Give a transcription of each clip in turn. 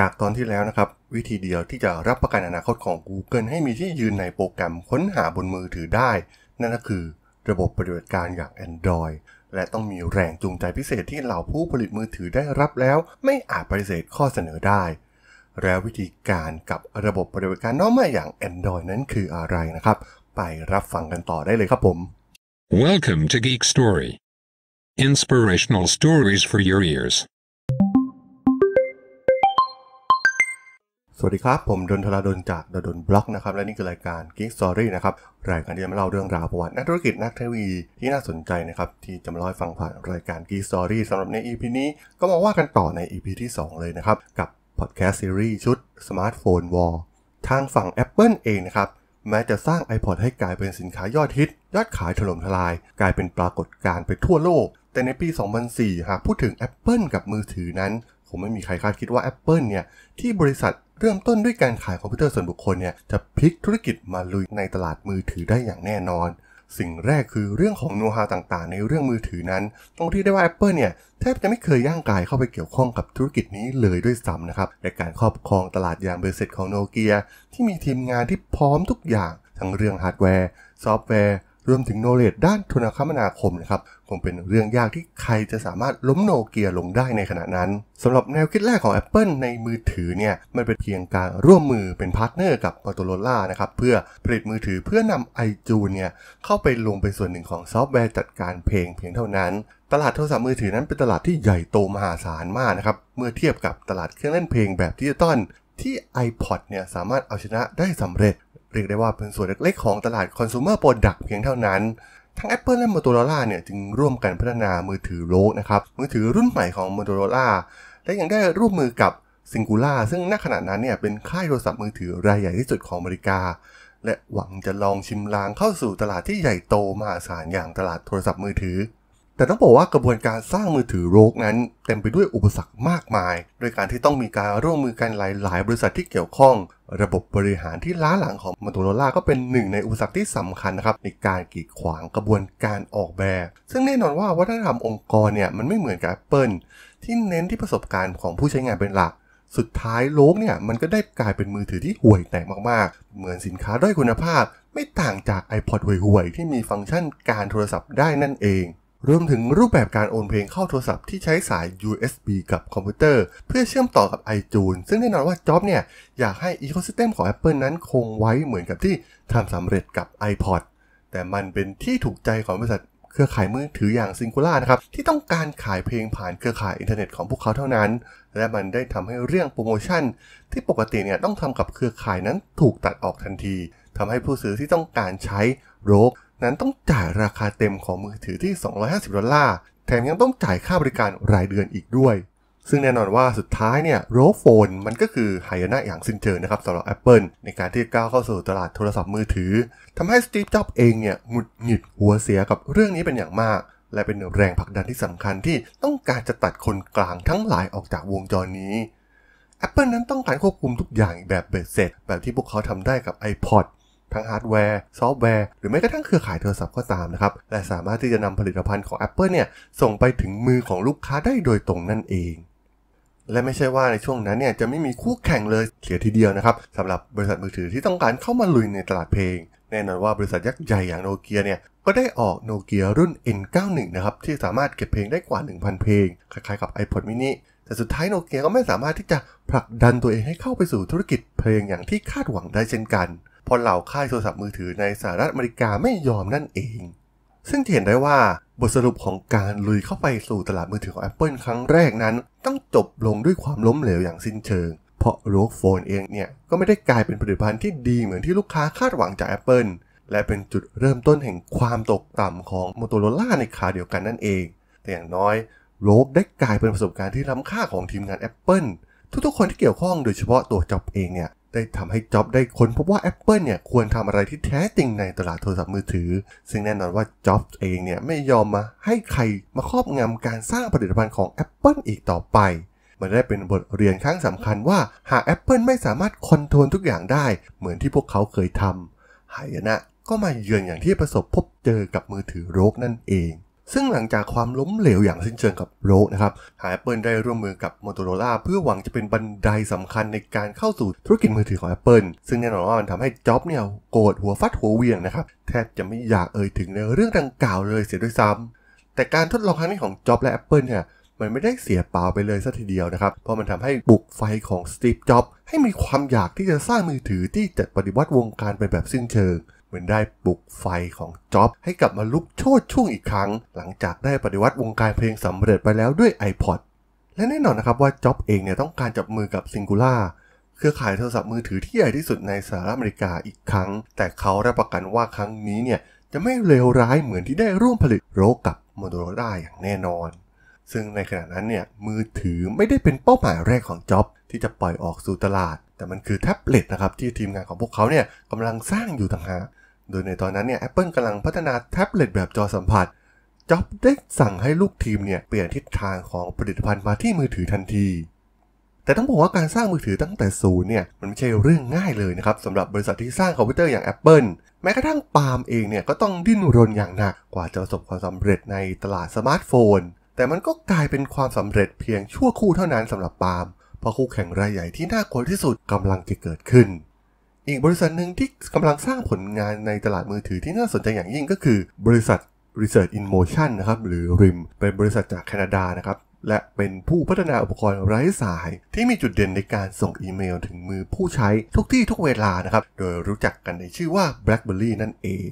จากตอนที่แล้วนะครับวิธีเดียวที่จะรับประกันอนาคตของ Google ให้มีที่ยืนในโปรแกรมค้นหาบนมือถือได้ นั่นก็คือระบบปฏิบัติการอย่าง Android และต้องมีแรงจูงใจพิเศษที่เหล่าผู้ผลิตมือถือได้รับแล้ว ไม่อาจปฏิเสธข้อเสนอได้ แล้ววิธีการกับระบบปฏิบัติการน้องใหม่อย่าง Android นั้นคืออะไรนะครับ ไปรับฟังกันต่อได้เลยครับผม Welcome to Geek Story Inspirational stories for your ears สวัสดีครับ ผมดนทราดนจากดนบล็อกนะครับ และนี่คือรายการ Geek Story นะครับ รายการที่จะมาเล่าเรื่องราวประวัตินักธุรกิจนักเทคโนโลยีที่น่าสนใจนะครับ ที่จะมาเล่าให้ฟังผ่านรายการ Geek Story สำหรับใน EP นี้ก็มาว่ากันต่อใน EP ที่ 2 เลยนะครับ กับพอดแคสต์ซีรีส์ชุด Smartphone War ทางฝั่ง Apple เองนะครับ แม้จะสร้าง iPod ให้กลายเป็นสินค้ายอดฮิต ยอดขายถล่มทลาย กลายเป็นปรากฏการณ์ไปทั่วโลก แต่ในปี 2004หากพูดถึง Apple กับมือถือนั้นคงไม่มีใครคาดคิดว่า Apple เนี่ยที่บริษัทเริ่มต้นด้วยการขายคอมพิวเตอร์ส่วนบุคคลเนี่ยจะพลิกธุรกิจมาลุยในตลาดมือถือได้อย่างแน่นอน สิ่งแรกคือเรื่องของโน้ตฮาต่างๆในเรื่องมือถือนั้นต้องที่ได้ว่า Apple เนี่ย แทบจะไม่เคยย่างกายเข้าไปเกี่ยวข้องกับธุรกิจนี้เลยด้วยซ้ำนะครับในการครอบครองตลาดยางเบอร์เซ็ตของโนเกียที่มีทีมงานที่พร้อมทุกอย่างทั้งเรื่องฮาร์ดแวร์ ซอฟต์แวร์รวมถึงโนเลดด้านโทรคมนาคมนะครับคงเป็นเรื่องยากที่ใครจะสามารถล้มโนเกียลงได้ในขณะนั้นสำหรับแนวคิดแรกของ Apple ในมือถือเนี่ยมันเป็นเพียงการร่วมมือเป็นพาร์ทเนอร์กับ Motorola นะครับเพื่อผลิตมือถือเพื่อนำ iTunes เนี่ยเข้าไปลงเป็นส่วนหนึ่งของซอฟต์แวร์จัดการเพลงเพียงเท่านั้น ตลาดโทรศัพท์มือถือนั้นเป็นตลาดที่ใหญ่โตมหาศาลมากนะครับเมื่อเทียบกับตลาดเครื่องเล่นเพลงแบบดิจิตอลที่ iPod เนี่ยสามารถเอาชนะได้สำเร็จเรียกได้ว่าเป็นส่วนเล็กๆของตลาดคอน sumer product เพียงเท่านั้น ทั้ง Apple และ Motorola เนี่ยจึงร่วมกันพัฒนามือถือโลกนะครับ มือถือรุ่นใหม่ของ Motorola และยังได้ร่วมมือกับ Singular ซึ่งณขณะนั้นเนี่ยเป็นค่ายโทรศัพท์มือถือรายใหญ่ที่สุดของอเมริกา และหวังจะลองชิมลางเข้าสู่ตลาดที่ใหญ่โตมหาศาลอย่างตลาดโทรศัพท์มือถือ แต่ต้องบอกว่ากระบวนการสร้างมือถือโรคนั้น เต็มไปด้วยอุปสรรคมากมาย โดยการที่ต้องมีการร่วมมือกันหลายๆบริษัทที่เกี่ยวข้องระบบบริหารที่ล้าหลังของมตต o ร o l าก็เป็นหนึ่งในอุปสรรคที่สำคัญนะครับ ในการกีดขวางกระบวนการออกแบบ ซึ่งแน่นอนว่าวัฒนธรรมองค์กรเนี่ย มันไม่เหมือนกับ Apple ที่เน้นที่ประสบการณ์ของผู้ใช้งานเป็นหลัก สุดท้ายโลกเนี่ย มันก็ได้กลายเป็นมือถือที่ห่วยแตกมาก ๆ เหมือนสินค้าด้อยคุณภาพ ไม่ต่างจาก iPod ห่วย ๆ ที่มีฟังก์ชันการโทรศัพท์ได้นั่นเองรวมถึงรูปแบบการโอนเพลงเข้าโทรศัพท์ที่ใช้สาย USB กับคอมพิวเตอร์ เพื่อเชื่อมต่อกับ iTunes ซึ่งแน่นอนว่าจ็อบเนี่ยอยากให้ Ecosystem ของ Apple นั้นคงไว้เหมือนกับที่ทำสำเร็จกับ iPod แต่มันเป็นที่ถูกใจของบริษัทเครือข่ายมือถืออย่างซิงคูล่านะครับที่ต้องการขายเพลงผ่านเครือข่ายอินเทอร์เน็ตของพวกเขาเท่านั้น และมันได้ทำให้เรื่องโปรโมชั่นที่ปกติเนี่ยต้องทำกับเครือข่ายนั้นถูกตัดออกทันทีทำให้ผู้ซื้อที่ต้องการใช้โรกนั้นต้องจ่ายราคาเต็มของมือถือที่ 250 ดอลลาร์ แถมยังต้องจ่ายค่าบริการรายเดือนอีกด้วย ซึ่งแน่นอนว่าสุดท้ายเนี่ยโรโฟนมันก็คือหายนะอย่างสิ้นเชิงนะครับสำหรับ Apple ในการที่ก้าวเข้าสู่ตลาดโทรศัพท์มือถือทำให้สตีฟจ็อบเองเนี่ยหงุดหงิดหัวเสียกับเรื่องนี้เป็นอย่างมาก และเป็นแรงผลักดันที่สำคัญที่ต้องการจะตัดคนกลางทั้งหลายออกจากวงจรนี้ Apple นั้นต้องการควบคุมทุกอย่างแบบเบ็ดเสร็จ แบบที่พวกเขาทำได้กับ iPod ทั้งฮาร์ดแวร์ซอฟต์แวร์หรือแม้กระทั่งเครือข่ายโทรศัพท์ก็ตามนะครับ และสามารถที่จะนำผลิตภัณฑ์ของ Apple เนี่ยส่งไปถึงมือของลูกค้าได้โดยตรงนั่นเอง และไม่ใช่ว่าในช่วงนั้นเนี่ยจะไม่มีคู่แข่งเลยเสียทีเดียวนะครับสำหรับบริษัทมือถือที่ต้องการเข้ามาลุยในตลาดเพลง แน่นอนว่าบริษัทยักษ์ใหญ่อย่างโนเกียเนี่ยก็ได้ออกโนเกียรุ่น N91 นะครับที่สามารถเก็บเพลงได้กว่า 1,000เพลงคล้ายๆกับ iPod mini แต่สุดท้ายโนเกียก็ไม่สามารถที่จะผลักดันตัวเองให้เข้าไปสู่ธุรกิจเพลงอย่างที่คาดหวังได้เช่นกันพราะเหล่าค่ายโทรศัพท์มือถือในสหรัฐอเมริกาไม่ยอมนั่นเอง ซึ่งเห็นได้ว่าบทสรุปของการลุยเข้าไปสู่ตลาดมือถือของ Apple ครั้งแรกนั้น ต้องจบลงด้วยความล้มเหลวอย่างสิ้นเชิง เพราะโรกโฟนเองเนี่ย ก็ไม่ได้กลายเป็นผลิตภัณฑ์ที่ดีเหมือนที่ลูกค้าคาดหวังจาก Apple และเป็นจุดเริ่มต้นแห่งความตกต่ำของ Motorola ในคาเดียวกันนั่นเองแต่อย่างน้อยโลกได้กลายเป็นประสบการณ์ที่ล้ำค่าของทีมงาน Apple ทุกๆ คนที่เกี่ยวข้องโดยเฉพาะตัวจอบเองเนี่ยได้ทำให้จ็อบได้ค้นพบว่า Apple เนี่ยควรทำอะไรที่แท้จริงในตลาดโทรศัพท์มือถือ ซึ่งแน่นอนว่าจ็อบเองเนี่ยไม่ยอมมาให้ใครมาครอบงำการสร้างผลิตภัณฑ์ของ Apple อีกต่อไป มันได้เป็นบทเรียนครั้งสำคัญว่า หาก Apple ไม่สามารถคอนโทรลทุกอย่างได้เหมือนที่พวกเขาเคยทำหายนะ ก็มาเยือนอย่างที่ประสบพบเจอกับมือถือโรคนั่นเองซึ่งหลังจากความล้มเหลวอย่างสิ้นเชิงกับโรนะครับยเปิลได้ร่วมมือกับ Motorola เพื่อหวังจะเป็นบันไดสำคัญในการเข้าสู่ธุรกิจมือถือของ Apple ซึ่งแน่นอนว่ามันทำให้จ็อบเนี่ยโกรธหัวฟัดหัวเวียงนะครับแทบจะไม่อยากเอ่ยถึงในเรื่องดังกล่าวเลยเสียด้วยซ้ำ แต่การทดลองครั้งนี้ของจ็อบและ Apple เนี่ยมันไม่ได้เสียเปล่าไปเลยสัทีเดียวนะครับ เพราะมันทำให้บุกไฟของสตีฟจ็อบให้มีความอยากที่จะสร้างมือถือที่จะปฏิวัติวงการไปแบบสิ้นเชิงมือนได้ปลุกไฟของจ็อบให้กลับมาลุกโชดช่วงอีกครั้ง หลังจากได้ปฏิวัติวงการเพลงสำเร็จไปแล้วด้วย iPod และแน่นอนนะครับว่าจ็อบเองเนี่ยต้องการจับมือกับซิงคูล่าเครือข่ายโทรศัพท์มือถือที่ใหญ่ที่สุดในสหรัฐอเมริกาอีกครั้ง แต่เขารับประกันว่าครั้งนี้เนี่ย จะไม่เลวร้ายเหมือนที่ได้ร่วมผลิตโรกับโมโตโรล่าอย่างแน่นอน ซึ่งในขณะนั้นเนี่ยมือถือไม่ได้เป็นเป้าหมายแรกของจ็อบที่จะปล่อยออกสู่ตลาดแต่มันคือแท็บเล็ตนะครับที่ทีมงานของพวกเขาเนี่ยกำลังสร้างอยู่ต่างหากโดยในตอนนั้นเนี่ยแอปเปิลกำลังพัฒนาแท็บเล็ตแบบจอสัมผัส จ็อบได้สั่งให้ลูกทีมเนี่ยเปลี่ยนทิศทางของผลิตภัณฑ์มาที่มือถือทันที แต่ต้องบอกว่าการสร้างมือถือตั้งแต่ศูนย์เนี่ยมันไม่ใช่เรื่องง่ายเลยนะครับสำหรับบริษัทที่สร้างคอมพิวเตอร์อย่าง Apple แม้กระทั่งปาล์มเองเนี่ยก็ต้องดิ้นรนอย่างหนัก กว่าจะประสบความสำเร็จในตลาดสมาร์ทโฟน แต่มันก็กลายเป็นความสำเร็จ เพียงชั่วคู่เท่านั้นสำหรับปาล์มเพราะคู่แข่งรายใหญ่ที่น่ากลัวที่สุดกำลังจะเกิดขึ้นอีกบริษัทหนึ่งที่กำลังสร้างผลงานในตลาดมือถือที่น่าสนใจอย่างยิ่งก็คือ บริษัท Research in Motion นะครับ หรือริมเป็นบริษัทจากแคนาดานะครับ และเป็นผู้พัฒนาอุปกรณ์ไร้สาย ที่มีจุดเด่นในการส่งอีเมลถึงมือผู้ใช้ทุกที่ทุกเวลานะครับ โดยรู้จักกันในชื่อว่า BlackBerry นั่นเอง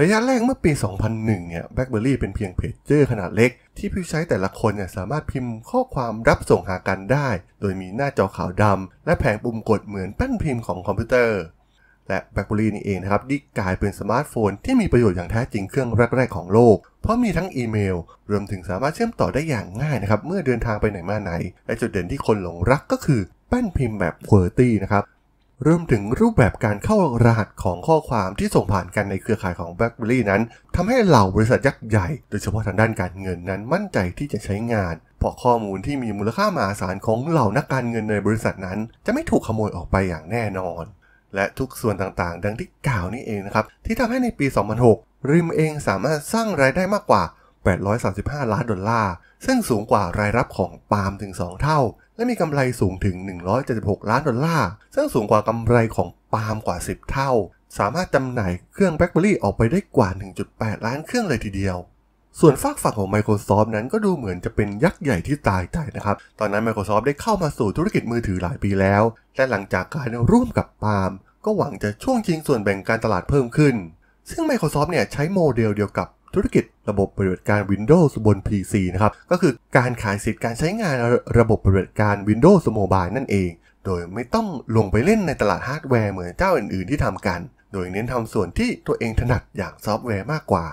ระยะแรกเมื่อปี 2001 เนี่ย BlackBerry เป็นเพียงเพจเจอร์ขนาดเล็กที่ผู้ใช้แต่ละคนเนี่ยสามารถพิมพ์ข้อความรับส่งหากันได้ โดยมีหน้าจอขาวดำและแผงปุ่มกดเหมือนแป้นพิมพ์ของคอมพิวเตอร์ และแบล็คเบอรี่นี่เองนะครับดิ้กลายเป็นสมาร์ทโฟนที่มีประโยชน์อย่างแท้จริงเครื่องแรกๆของโลก เพราะมีทั้งอีเมล รวมถึงสามารถเชื่อมต่อได้อย่างง่ายนะครับเมื่อเดินทางไปไหนมาไหนและจุดเด่นที่คนหลงรักก็คือ แป้นพิมพ์แบบอร์ตี้นะครับรวมถึงรูปแบบการเข้ารหัสของข้อความที่ส่งผ่านกันในเครือข่ายของ BlackBerry นั้นทำให้เหล่าบริษัทยักษ์ใหญ่ โดยเฉพาะทางด้านการเงินนั้นมั่นใจที่จะใช้งาน เพราะข้อมูลที่มีมูลค่ามหาศาลของเหล่านักการเงินในบริษัทนั้น จะไม่ถูกขโมยออกไปอย่างแน่นอน และทุกส่วนต่างๆ ดังที่กล่าวนี้เองนะครับที่ทำให้ในปี 2006 ริมเองสามารถสร้างรายได้มากกว่า835 ล้านดอลลาร์ซึ่งสูงกว่ารายรับของปาล์มถึง2เท่าและมีกำไรสูงถึง 176 ล้านดอลลาร์ ซึ่งสูงกว่ากำไรของปาล์มกว่า 10 เท่า สามารถจำหน่ายเครื่องแบล็คเบอรี่ออกไปได้กว่า 1.8 ล้านเครื่องเลยทีเดียว ส่วนฝากฝั่งของ Microsoft นั้นก็ดูเหมือนจะเป็นยักษ์ใหญ่ที่ตายใจนะครับ ตอนนั้น Microsoft ได้เข้ามาสู่ธุรกิจมือถือหลายปีแล้ว และหลังจากการร่วมกับปาล์มก็หวังจะช่วงชิงส่วนแบ่งการตลาดเพิ่มขึ้น ซึ่ง Microsoft เนี่ยใช้โมเดลเดียวกับธุรกิจระบบปฏิบัติการ Windows บน PC นะครับ ก็คือการขายสิทธิ์การใช้งานระบบปฏิบัติการ Windows Mobile นั่นเอง โดยไม่ต้องลงไปเล่นในตลาดฮาร์ดแวร์เหมือนเจ้าอื่น ๆ ที่ทำกัน โดยเน้นทำส่วนที่ตัวเองถนัดอย่างซอฟต์แวร์มากกว่า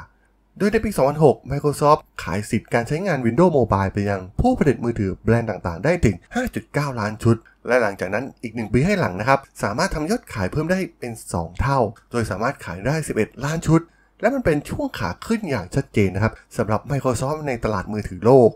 โดยในปี 2006 Microsoft ขายสิทธิ์การใช้งาน Windows Mobile ไปยังผู้ผลิตมือถือแบรนด์ต่าง ๆ ได้ถึง 5.9 ล้านชุด และหลังจากนั้นอีก 1 ปีให้หลังนะครับ สามารถทำยอดขายเพิ่มได้เป็น 2 เท่า โดยสามารถขายได้ 11 ล้านชุดและมันเป็นช่วงขาขึ้นอย่างชัดเจนนะครับสำหรับ Microsoft ในตลาดมือถือโลก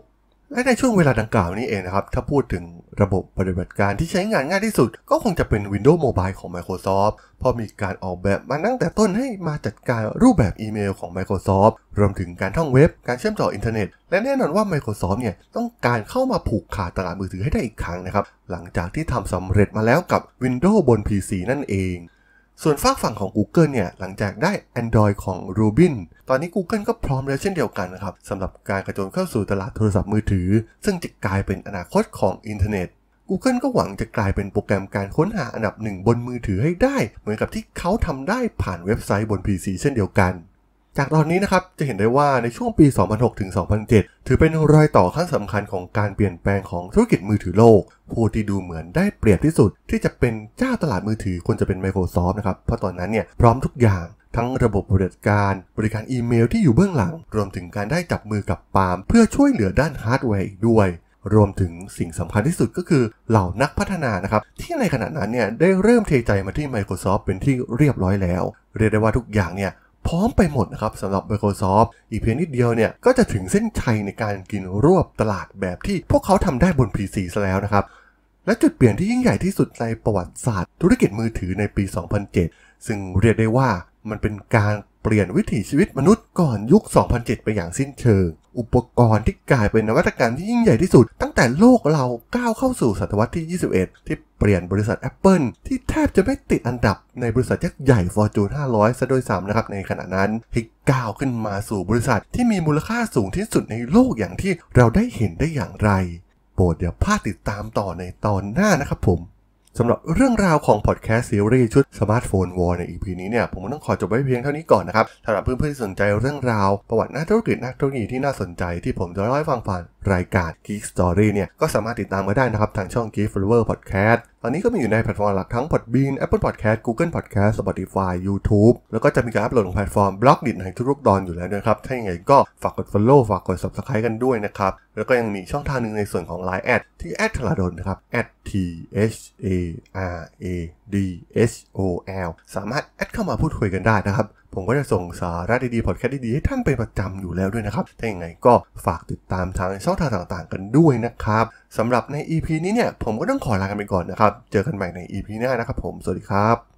และในช่วงเวลาดังกล่าวนี้เองนะครับถ้าพูดถึงระบบปฏิบัติการที่ใช้งานง่ายที่สุด ก็คงจะเป็น Windows Mobile ของ Microsoft เพราะมีการออกแบบมาตั้งแต่ต้นให้มาจัดการรูปแบบอีเมลของ Microsoft รวมถึงการท่องเว็บ การเชื่อมต่ออินเทอร์เน็ตและแน่นอนว่า Microsoft เนี่ยต้องการเข้ามาผูกขาดตลาดมือถือให้ได้อีกครั้งนะครับหลังจากที่ทำสำเร็จมาแล้วกับ Windows บน PC นั่นเองส่วนฝากฝั่งของ Google เนี่ยหลังจากได้ Android ของ Rubin ตอนนี้ Google ก็พร้อมแล้วเช่นเดียวกันนะครับสำหรับการกระโจนเข้าสู่ตลาดโทรศัพท์มือถือ ซึ่งจะกลายเป็นอนาคตของอินเทอร์เน็ต Google ก็หวังจะกลายเป็นโปรแกรมการค้นหาอันดับหนึ่งบนมือถือให้ได้ เหมือนกับที่เขาทำได้ผ่านเว็บไซต์บน PC เช่นเดียวกันจากตอนนี้นะครับ จะเห็นได้ว่าในช่วงปี 2006 ถึง 2007 ถือเป็นรอยต่อขั้นสำคัญของการเปลี่ยนแปลงของธุรกิจมือถือโลก ผู้ที่ดูเหมือนได้เปรียบที่สุด ที่จะเป็นเจ้าตลาดมือถือควรจะเป็น Microsoft นะครับ เพราะตอนนั้นเนี่ยพร้อมทุกอย่าง ทั้งระบบบริการ บริการอีเมลที่อยู่เบื้องหลัง รวมถึงการได้จับมือกับปาล์มเพื่อช่วยเหลือด้านฮาร์ดแวร์อีกด้วย รวมถึงสิ่งสำคัญที่สุดก็คือ เหล่านักพัฒนานะครับที่ในขณะนั้นเนี่ยได้เริ่มเทใจมาที่ Microsoft เป็นที่เรียบร้อยแล้ว เรียกได้ว่าทุกอย่างเนี่ยพร้อมไปหมดนะครับสำหรับ Microsoft อีกเพียงนิดเดียวเนี่ย ก็จะถึงเส้นชัยในการกินรวบตลาดแบบที่พวกเขาทำได้บน PC ซะแล้วนะครับ และจุดเปลี่ยนที่ยิ่งใหญ่ที่สุดในประวัติศาสตร์ ธุรกิจมือถือในปี 2007 ซึ่งเรียกได้ว่ามันเป็นการเปลี่ยนวิถีชีวิตมนุษย์ก่อนยุค 2007 ไปอย่างสิ้นเชิง อุปกรณ์ที่กลายเป็นนวัตกรรมที่ยิ่งใหญ่ที่สุด ตั้งแต่โลกเราก้าวเข้าสู่ศตวรรษที่ 21 ที่เปลี่ยนบริษัท Apple ที่แทบจะไม่ติดอันดับในบริษัทยักษ์ใหญ่ Fortune 500 ซะโดยซ้ำนะครับในขณะนั้นให้ก้าวขึ้นมาสู่บริษัทที่มีมูลค่าสูงที่สุดในโลกอย่างที่เราได้เห็นได้อย่างไรโปรดอย่าพลาดติดตามต่อในตอนหน้านะครับผมสำหรับเรื่องราวของพอดแคสต์ซีรีส์ชุดสมาร์ทโฟนวอร์ในอีพีนี้เนี่ยผมก็ต้องขอจบไว้เพียงเท่านี้ก่อนนะครับสำหรับเพื่อนๆที่สนใจเรื่องราว ประวัตินักธุรกิจนักธุรกิจที่น่าสนใจที่ผมจะเล่าให้ฟังผ่านรายการ Geek Story เนี่ยก็สามารถติดตามมาได้นะครับ ทางช่อง Geek Flower Podcast ตอนนี้ก็มีอยู่ในแพลตฟอร์มหลักทั้ง Podbean Apple Podcast Google Podcast Spotify YouTube แล้วก็จะมีการอัปโหลดลงแพลตฟอร์มบล็อกดิจิทัลทุกๆตอนอยู่แล้วนะครับ ถ้าอย่างไรก็ฝากกด Follow ฝากกด Subscribe กันด้วยนะครับ แล้วก็ยังมีช่องทางหนึ่งในส่วนของ Line แอดที่แอดทลาดนนะครับ t h a r a d s o l สามารถแอดเข้ามาพูดคุยกันได้นะครับผมก็จะส่งสาระดีๆพอดแคสต์ดีๆให้ท่านเป็นประจำอยู่แล้วด้วยนะครับถ้าอย่างไรก็ฝากติดตามทางช่องทางต่างๆกันด้วยนะครับ สำหรับใน EP นี้เนี่ยผมก็ต้องขอลากันไปก่อนนะครับ เจอกันใหม่ใน EP หน้านะครับผม สวัสดีครับ